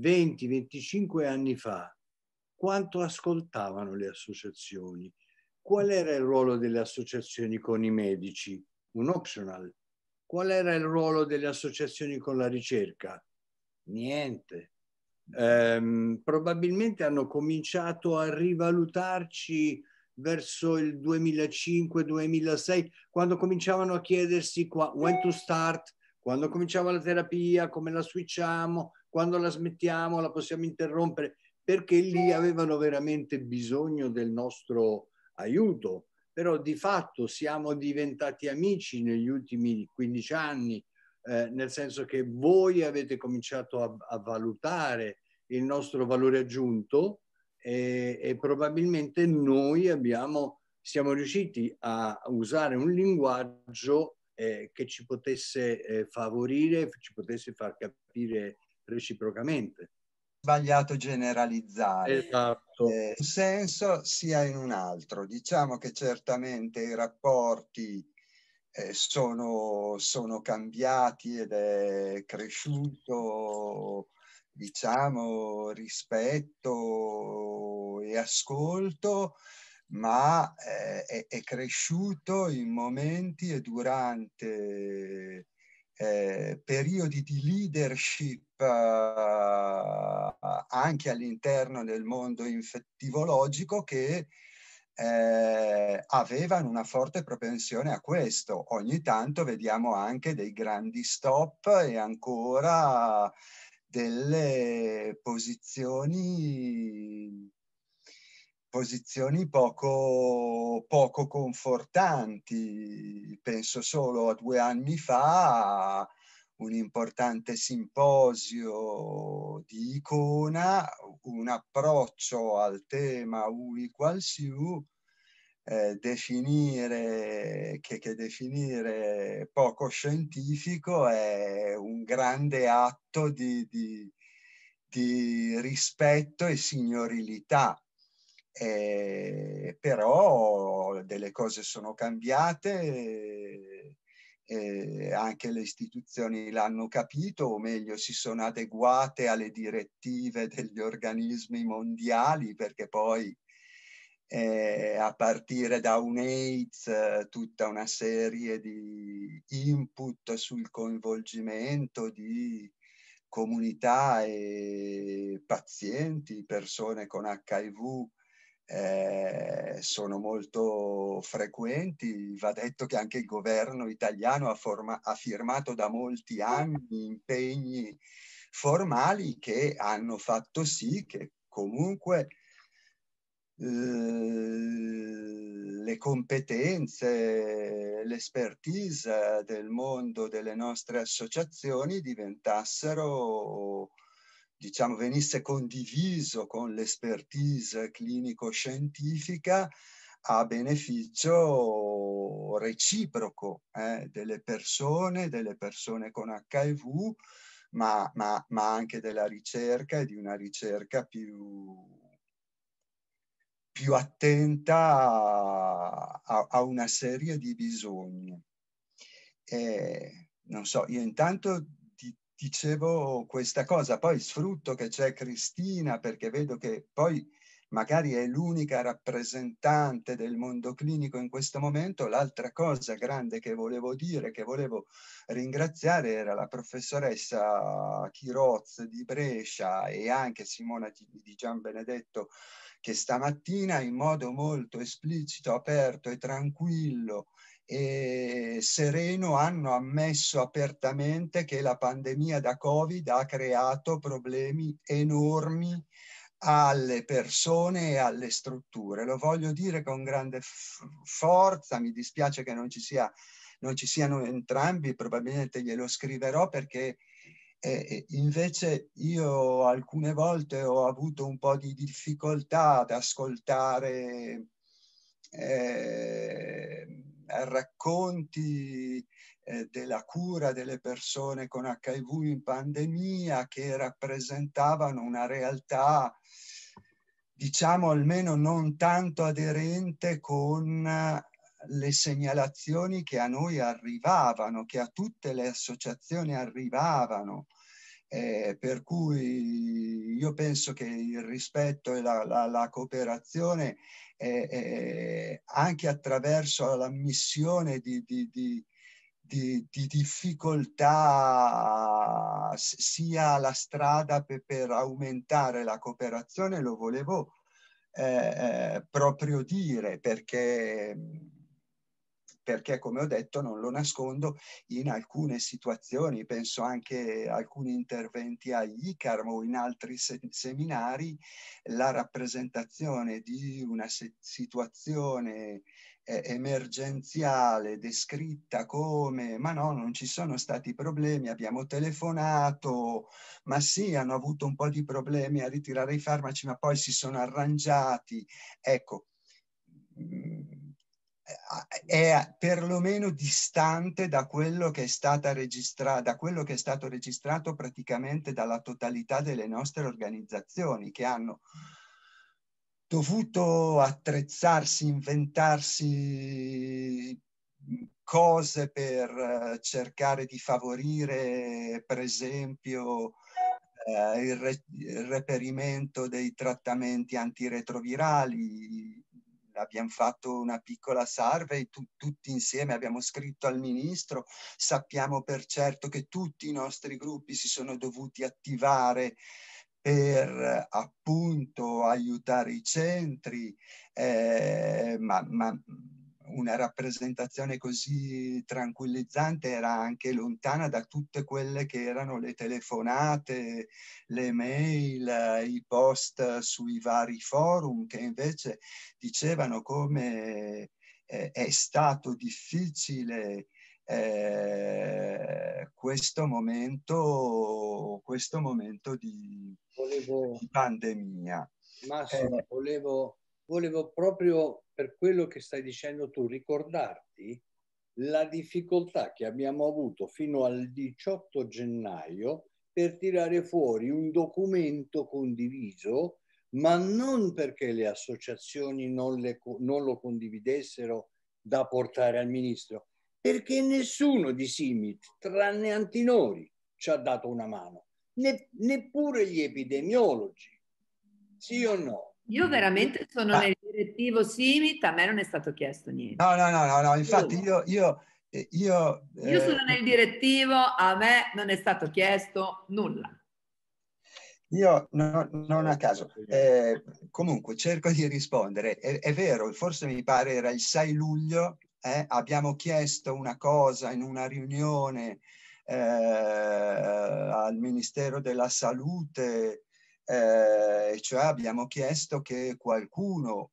20-25 anni fa, quanto ascoltavano le associazioni? Qual era il ruolo delle associazioni con i medici? Un optional. Qual era il ruolo delle associazioni con la ricerca? Niente. Ehm, probabilmente hanno cominciato a rivalutarci verso il 2005-2006, quando cominciavano a chiedersi qua, when to start, quando cominciava la terapia, come la switchiamo, quando la smettiamo la possiamo interrompere, perché lì avevano veramente bisogno del nostro aiuto. Però di fatto siamo diventati amici negli ultimi 15 anni, eh, nel senso che voi avete cominciato a, a valutare il nostro valore aggiunto e, e probabilmente noi abbiamo, siamo riusciti a usare un linguaggio eh, che ci potesse eh, favorire, ci potesse far capire reciprocamente. Sbagliato generalizzare esatto. eh, un senso sia in un altro. Diciamo che certamente i rapporti eh, sono, sono cambiati ed è cresciuto diciamo, rispetto e ascolto, ma eh, è, è, cresciuto in momenti e durante eh, periodi di leadership eh, anche all'interno del mondo infettivologico che eh, avevano una forte propensione a questo. Ogni tanto vediamo anche dei grandi stop e ancora delle posizioni posizioni poco, poco confortanti. Penso solo a due anni fa un importante simposio di icona, un approccio al tema Ui equals eh, definire, che, che definire poco scientifico è un grande atto di, di, di rispetto e signorilità eh, però delle cose sono cambiate, eh, eh, anche le istituzioni l'hanno capito, o meglio si sono adeguate alle direttive degli organismi mondiali, perché poi eh, a partire da un AIDS tutta una serie di input sul coinvolgimento di comunità e pazienti, persone con HIV, eh, sono molto frequenti. Va detto che anche il governo italiano ha, forma- ha firmato da molti anni impegni formali che hanno fatto sì che comunque le competenze, l'expertise del mondo delle nostre associazioni diventassero diciamo, venisse condiviso con l'expertise clinico-scientifica a beneficio reciproco eh, delle persone, delle persone con HIV, ma, ma, ma, anche della ricerca e di una ricerca più, più attenta a, a, una serie di bisogni. E, non so, io intanto dicevo questa cosa, poi sfrutto che c'è Cristina perché vedo che poi magari è l'unica rappresentante del mondo clinico in questo momento. L'altra cosa grande che volevo dire, che volevo ringraziare, era la professoressa Chiroz di Brescia e anche Simona di Gian Benedetto che stamattina in modo molto esplicito, aperto e tranquillo e Sereno hanno ammesso apertamente che la pandemia da Covid ha creato problemi enormi alle persone e alle strutture. Lo voglio dire con grande forza, mi dispiace che non ci, sia, non ci siano entrambi, probabilmente glielo scriverò perché eh, eh invece io alcune volte ho avuto un po' di difficoltà ad ascoltare eh, eh, racconti eh, della cura delle persone con HIV in pandemia che rappresentavano una realtà diciamo almeno non tanto aderente con eh, le segnalazioni che a noi arrivavano, che a tutte le associazioni arrivavano. Eh, per cui io penso che il rispetto e la, la, la cooperazione eh, eh, anche attraverso l'ammissione di, di, di, di, difficoltà sia la strada per, per aumentare la cooperazione, lo volevo eh, eh, proprio dire perché perché come ho detto non lo nascondo in alcune situazioni, penso anche a alcuni interventi a ICARM o in altri se- seminari, la rappresentazione di una se- situazione eh, emergenziale descritta come ma no, non ci sono stati problemi, abbiamo telefonato, ma sì, hanno avuto un po' di problemi a ritirare i farmaci, ma poi si sono arrangiati. Ecco, mh, è eh, eh, eh, perlomeno distante da quello che è stata registrata, da quello che è stato registrato praticamente dalla totalità delle nostre organizzazioni che hanno dovuto attrezzarsi, inventarsi mm, cose per cercare di favorire, per esempio, eh, il, re il reperimento dei trattamenti antiretrovirali, abbiamo fatto una piccola survey tu, tutti insieme, abbiamo scritto al ministro, sappiamo per certo che tutti i nostri gruppi si sono dovuti attivare per appunto aiutare i centri, eh, ma, ma una rappresentazione così tranquillizzante era anche lontana da tutte quelle che erano le telefonate, le mail, i post sui vari forum che invece dicevano come eh, è stato difficile eh, questo momento, questo momento di, volevo, di pandemia. Massimo, eh, volevo, volevo proprio per quello che stai dicendo tu, ricordarti la difficoltà che abbiamo avuto fino al 18 gennaio per tirare fuori un documento condiviso, ma non perché le associazioni non, le, non lo condividessero da portare al ministro, perché nessuno di Simit, tranne Antinori, ci ha dato una mano, ne, neppure gli epidemiologi. Sì o no? Io veramente sono ah. nel direttivo simit, a me non è stato chiesto niente. No, no, no, no, no. infatti io... Io, eh, io, eh... io sono nel direttivo, a me non è stato chiesto nulla. Io no, non a caso, eh, comunque cerco di rispondere. È, è, vero, forse mi pare era il 6 luglio, eh, abbiamo chiesto una cosa in una riunione eh, al Ministero della Salute, eh, cioè abbiamo chiesto che qualcuno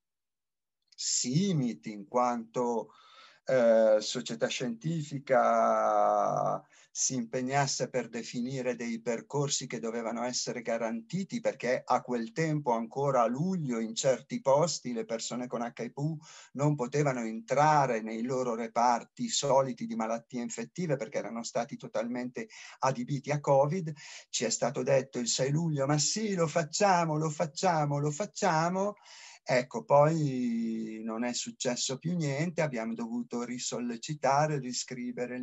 simiti in quanto eh, società scientifica si impegnasse per definire dei percorsi che dovevano essere garantiti perché a quel tempo ancora a luglio in certi posti le persone con HIV non potevano entrare nei loro reparti soliti di malattie infettive perché erano stati totalmente adibiti a Covid. Ci è stato detto il 6 luglio ma sì lo facciamo, lo facciamo, lo facciamo Ecco, poi non è successo più niente, abbiamo dovuto risollecitare, riscrivere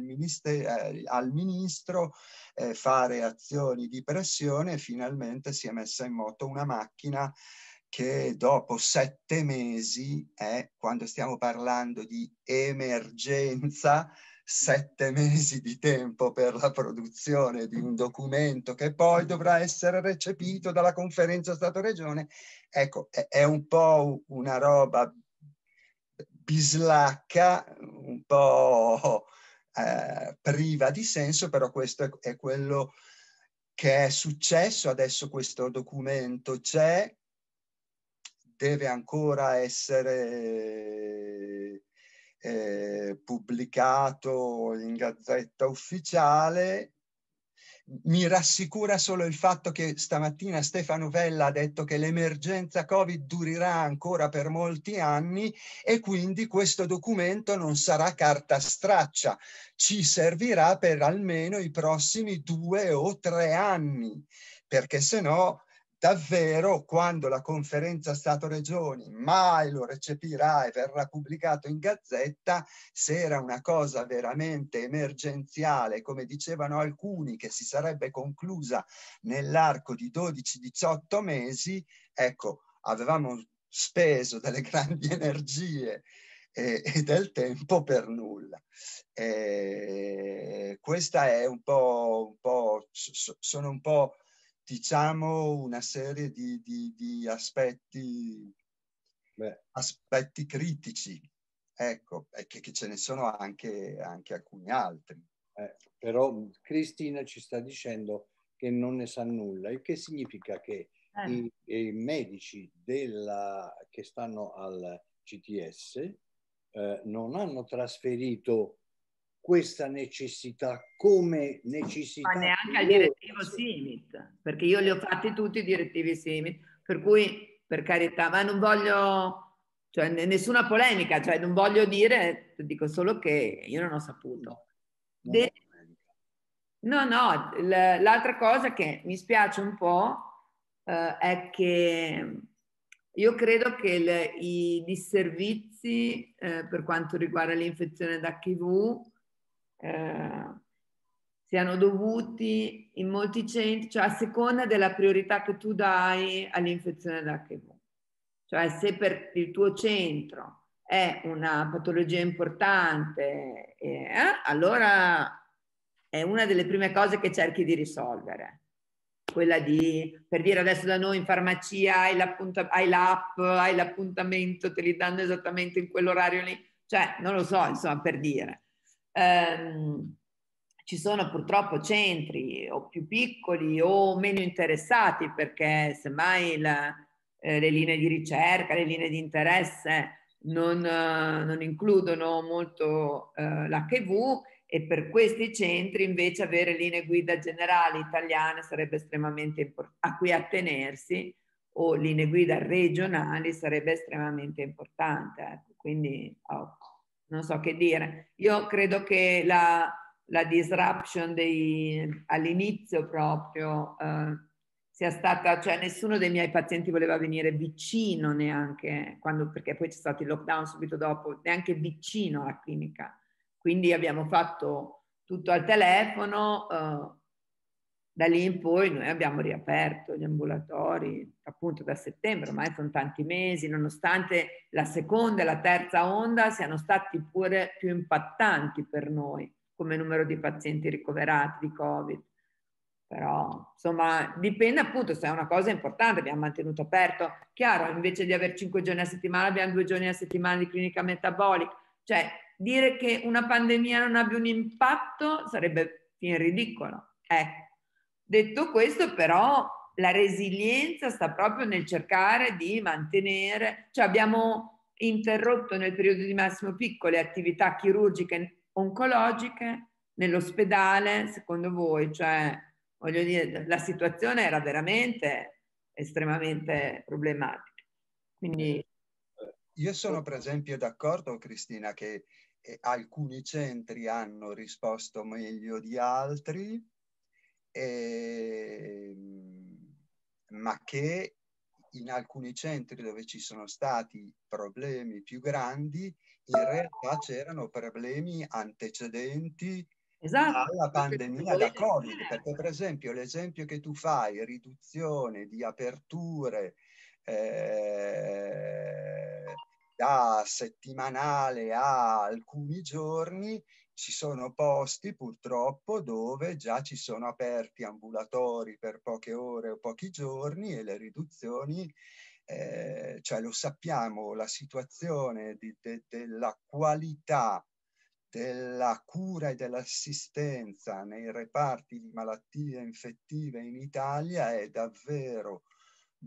eh, al ministro, eh, fare azioni di pressione e finalmente si è messa in moto una macchina che dopo sette mesi, eh, quando stiamo parlando di emergenza, sette mesi di tempo per la produzione di un documento che poi dovrà essere recepito dalla conferenza Stato-Regione. Ecco, è, un po' una roba bislacca, un po' eh, priva di senso, però questo è quello che è successo. Adesso questo documento c'è, deve ancora essere eh, pubblicato in gazzetta ufficiale. Mi rassicura solo il fatto che stamattina Stefano Vella ha detto che l'emergenza Covid durerà ancora per molti anni e quindi questo documento non sarà carta straccia, ci servirà per almeno i prossimi due o tre anni, perché se no Davvero, quando la conferenza Stato-Regioni mai lo recepirà e verrà pubblicato in gazzetta, se era una cosa veramente emergenziale, come dicevano alcuni, che si sarebbe conclusa nell'arco di 12-18 mesi, ecco, avevamo speso delle grandi energie e, eh, e del tempo per nulla. E eh, questa è un po', un po' sono un po' diciamo una serie di, di, di aspetti, aspetti, critici, ecco, e che, che, ce ne sono anche, anche alcuni altri. Eh, però Cristina ci sta dicendo che non ne sa nulla, il che significa che eh. i, i, medici della, che stanno al CTS eh, non hanno trasferito questa necessità come necessità. Ma neanche al direttivo Simit, perché io li ho fatti tutti i direttivi Simit, per cui per carità, ma non voglio, cioè nessuna polemica, cioè non voglio dire, dico solo che io non ho saputo. No, De... no, no l'altra cosa che mi spiace un po' eh, è che io credo che le, i disservizi eh, per quanto riguarda l'infezione da HIV eh, siano dovuti in molti centri, cioè a seconda della priorità che tu dai all'infezione da HIV. Cioè se per il tuo centro è una patologia importante, eh, allora è una delle prime cose che cerchi di risolvere quella di, per dire adesso da noi in farmacia hai, hai l'app, hai l'appuntamento, te li danno esattamente in quell'orario lì, cioè non lo so, insomma, per dire ehm, ci sono purtroppo centri o più piccoli o meno interessati perché semmai la, eh, le linee di ricerca, le linee di interesse non, eh, non includono molto eh, l'HIV e per questi centri invece avere linee guida generali italiane sarebbe estremamente importante, a cui attenersi o linee guida regionali sarebbe estremamente importante. Ecco. Quindi oh, non so che dire. Io credo che la, la disruption dei, all'inizio proprio eh, sia stata, cioè nessuno dei miei pazienti voleva venire vicino neanche, quando, perché poi c'è stato il lockdown subito dopo, neanche vicino alla clinica. Quindi abbiamo fatto tutto al telefono. Eh, da lì in poi noi abbiamo riaperto gli ambulatori appunto da settembre, ormai sono tanti mesi, nonostante la seconda e la terza onda siano stati pure più impattanti per noi come numero di pazienti ricoverati di Covid. Però insomma dipende appunto se è una cosa importante, abbiamo mantenuto aperto, chiaro, invece di avere cinque giorni a settimana abbiamo due giorni a settimana di clinica metabolica, cioè dire che una pandemia non abbia un impatto sarebbe fin ridicolo. Ecco. Detto questo, però, la resilienza sta proprio nel cercare di mantenere, cioè abbiamo interrotto nel periodo di Massimo picco le attività chirurgiche oncologiche nell'ospedale, secondo voi? Cioè, voglio dire, la situazione era veramente estremamente problematica. Quindi... Io sono per esempio d'accordo, Cristina, che eh, alcuni centri hanno risposto meglio di altri, eh, ma che in alcuni centri dove ci sono stati problemi più grandi, in realtà c'erano problemi antecedenti esatto, alla pandemia da Covid, eh. perché per esempio l'esempio che tu fai, riduzione di aperture eh, da settimanale a alcuni giorni, ci sono posti purtroppo dove già ci sono aperti ambulatori per poche ore o pochi giorni e le riduzioni, eh, cioè lo sappiamo, la situazione di, de, della qualità della cura e dell'assistenza nei reparti di malattie infettive in Italia è davvero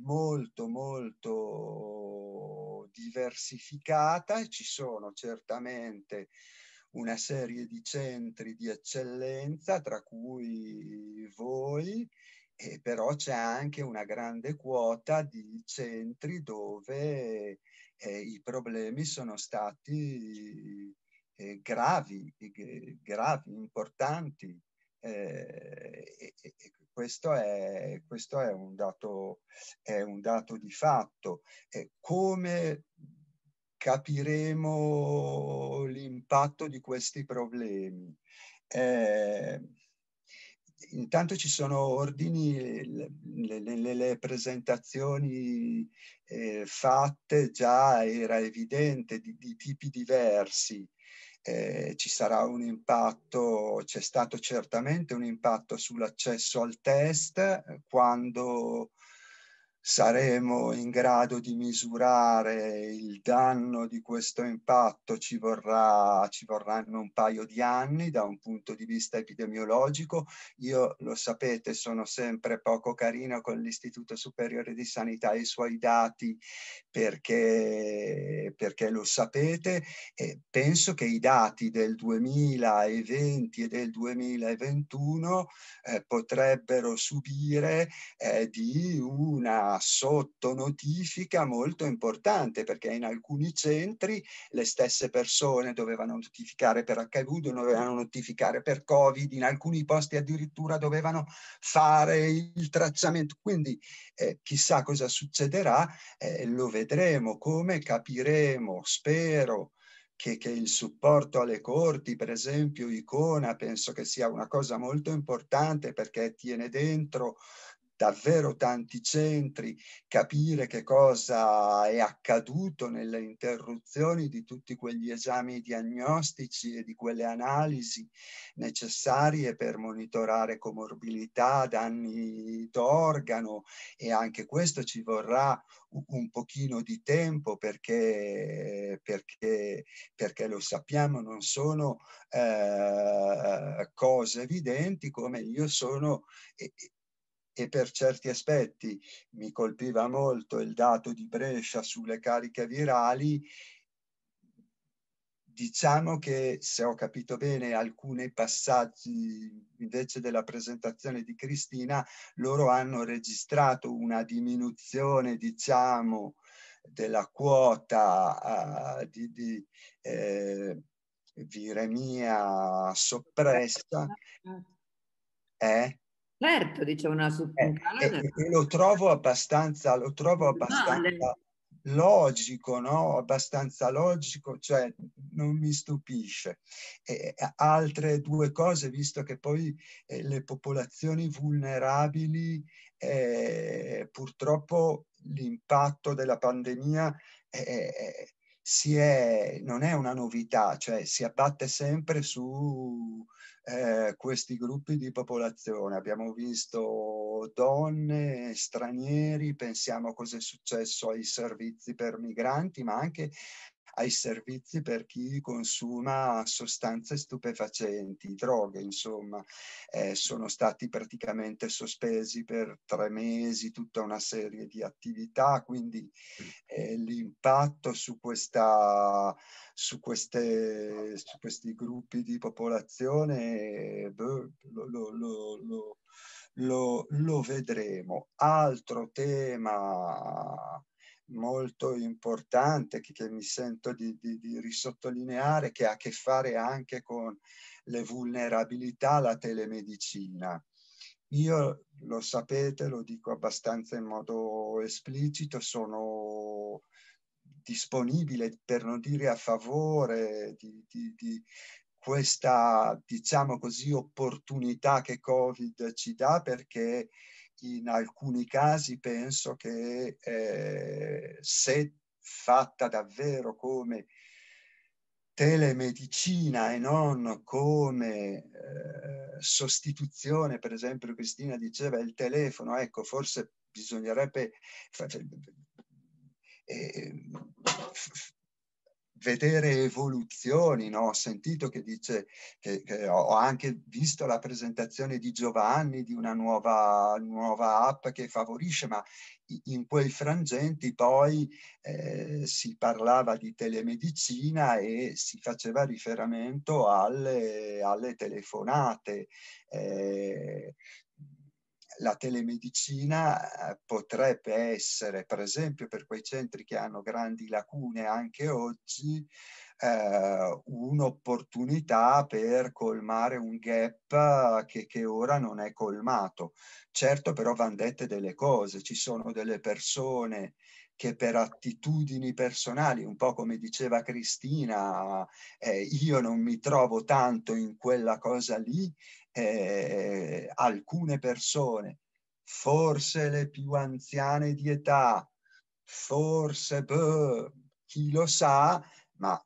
molto molto diversificata e ci sono certamente una serie di centri di eccellenza, tra cui voi, e però c'è anche una grande quota di centri dove eh, i problemi sono stati eh, gravi, gravi, importanti. Eh, e, e questo, è, questo è, un dato, è, un dato, di fatto. Eh, come capiremo l'impatto di questi problemi. Eh, intanto ci sono ordini nelle presentazioni eh, fatte, già era evidente, di, di tipi diversi. Eh, ci sarà un impatto, c'è stato certamente un impatto sull'accesso al test eh, quando saremo in grado di misurare il danno di questo impatto ci, vorrà, ci, vorranno un paio di anni da un punto di vista epidemiologico. Io lo sapete, sono sempre poco carino con l'Istituto Superiore di Sanità e i suoi dati perché, perché lo sapete e penso che i dati del 2020 e del 2021 eh, potrebbero subire eh, di una sotto notifica molto importante perché in alcuni centri le stesse persone dovevano notificare per HIV, dovevano notificare per Covid, in alcuni posti addirittura dovevano fare il tracciamento. Quindi eh, chissà cosa succederà, eh, lo vedremo come capiremo, spero. Che, che, il supporto alle corti, per esempio Icona, penso che sia una cosa molto importante perché tiene dentro davvero tanti centri, capire che cosa è accaduto nelle interruzioni di tutti quegli esami diagnostici e di quelle analisi necessarie per monitorare comorbilità, danni d'organo e anche questo ci vorrà un pochino di tempo perché, perché, perché lo sappiamo, non sono eh, cose evidenti come io sono e per certi aspetti mi colpiva molto il dato di Brescia sulle cariche virali. Diciamo che, se ho capito bene alcuni passaggi invece della presentazione di Cristina, loro hanno registrato una diminuzione, diciamo, della quota uh, di, di eh, viremia soppressa. Eh? eh? Certo, dice una subpuntana. Eh, lo trovo abbastanza, lo trovo abbastanza logico, no? Abbastanza logico, cioè non mi stupisce. E altre due cose, visto che poi eh, le popolazioni vulnerabili, eh, purtroppo l'impatto della pandemia eh, si è, non è una novità, cioè si abbatte sempre su eh, questi gruppi di popolazione. Abbiamo visto donne, stranieri, pensiamo a cosa è successo ai servizi per migranti, ma anche ai servizi per chi consuma sostanze stupefacenti, droghe, insomma. Eh, sono stati praticamente sospesi per tre mesi tutta una serie di attività, quindi eh, l'impatto su, questa, su, queste, su questi gruppi di popolazione beh, lo, lo, lo, lo vedremo. Altro tema molto importante che, che mi sento di, di, di, risottolineare che ha a che fare anche con le vulnerabilità alla telemedicina. Io lo sapete, lo dico abbastanza in modo esplicito, sono disponibile, per non dire a favore di, di, di, questa, diciamo così, opportunità che Covid ci dà perché in alcuni casi penso che eh, se fatta davvero come telemedicina e non come eh, sostituzione, per esempio Cristina diceva il telefono, ecco forse bisognerebbe eh, vedere evoluzioni, no? ho sentito che dice, che, che ho anche visto la presentazione di Giovanni di una nuova, nuova app che favorisce, ma in quei frangenti poi eh, si parlava di telemedicina e si faceva riferimento alle, alle telefonate. Eh, la telemedicina eh, potrebbe essere, per esempio, per quei centri che hanno grandi lacune anche oggi, eh, un'opportunità per colmare un gap eh, che, che, ora non è colmato. Certo, però vanno dette delle cose, ci sono delle persone che per attitudini personali, un po' come diceva Cristina, eh, io non mi trovo tanto in quella cosa lì, eh, alcune persone, forse le più anziane di età, forse beh, chi lo sa, ma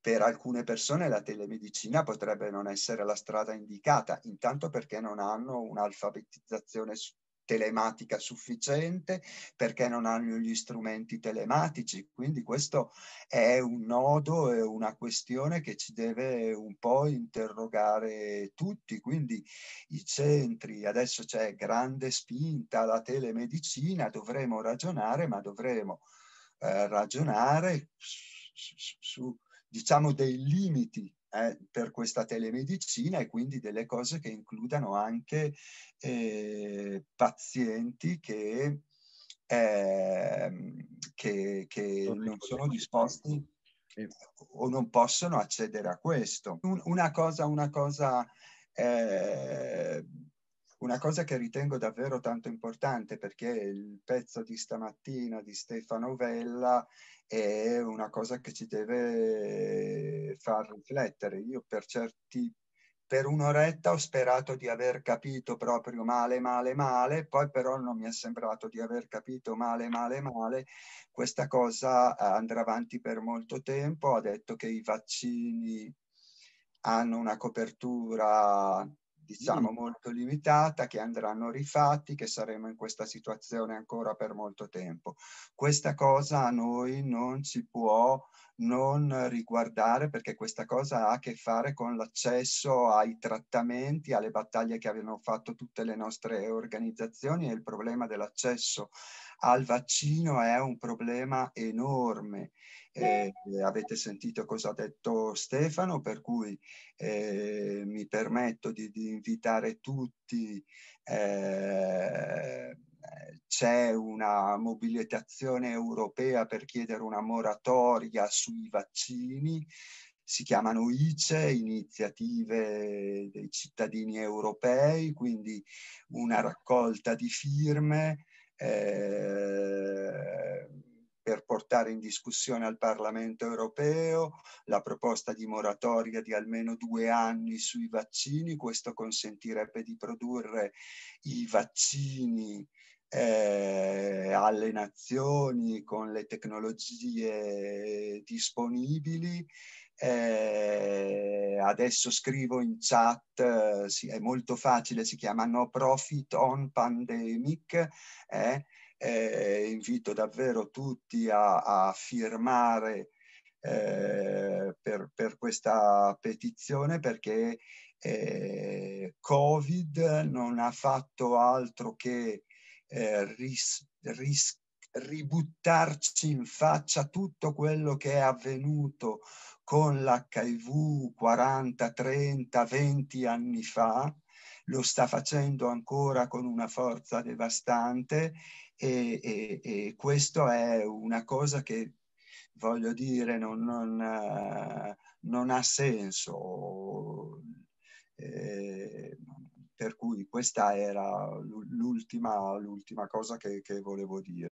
per alcune persone la telemedicina potrebbe non essere la strada indicata, intanto perché non hanno un'alfabetizzazione telematica sufficiente, perché non hanno gli strumenti telematici. Quindi questo è un nodo, e una questione che ci deve un po' interrogare tutti. Quindi i centri, adesso c'è grande spinta alla telemedicina, dovremo ragionare, ma dovremo eh, ragionare su, su, diciamo, dei limiti eh, per questa telemedicina e quindi delle cose che includano anche eh, pazienti che, eh, che, che non sono disposti o non possono accedere a questo. Un, una cosa, una cosa eh, una cosa che ritengo davvero tanto importante perché il pezzo di stamattina di Stefano Vella è una cosa che ci deve far riflettere. Io per certi per un'oretta ho sperato di aver capito proprio male, male, male, poi però non mi è sembrato di aver capito male, male, male. Questa cosa andrà avanti per molto tempo. Ha detto che i vaccini hanno una copertura diciamo mm. molto limitata, che andranno rifatti, che saremo in questa situazione ancora per molto tempo. Questa cosa a noi non ci può non riguardare perché questa cosa ha a che fare con l'accesso ai trattamenti, alle battaglie che avevano fatto tutte le nostre organizzazioni e il problema dell'accesso al vaccino è un problema enorme eh, eh, avete sentito cosa ha detto Stefano, per cui eh, mi permetto di, di invitare tutti. Eh, c'è una mobilitazione europea per chiedere una moratoria sui vaccini, si chiamano ICE, iniziative dei cittadini europei, quindi una raccolta di firme. Eh, per portare in discussione al Parlamento europeo la proposta di moratoria di almeno due anni sui vaccini. Questo consentirebbe di produrre i vaccini eh, alle nazioni con le tecnologie disponibili. Eh, adesso scrivo in chat, eh, sì, è molto facile, si chiama No Profit on Pandemic, eh, eh, invito davvero tutti a, a firmare eh, per, per, questa petizione perché eh, Covid non ha fatto altro che eh, ris, ris, ributtarci in faccia tutto quello che è avvenuto con l'HIV 40, 30, 20 anni fa, lo sta facendo ancora con una forza devastante e, e, e questo è una cosa che voglio dire, non, non, non ha senso. Eh, per cui questa era l'ultima, l'ultima cosa che, che volevo dire.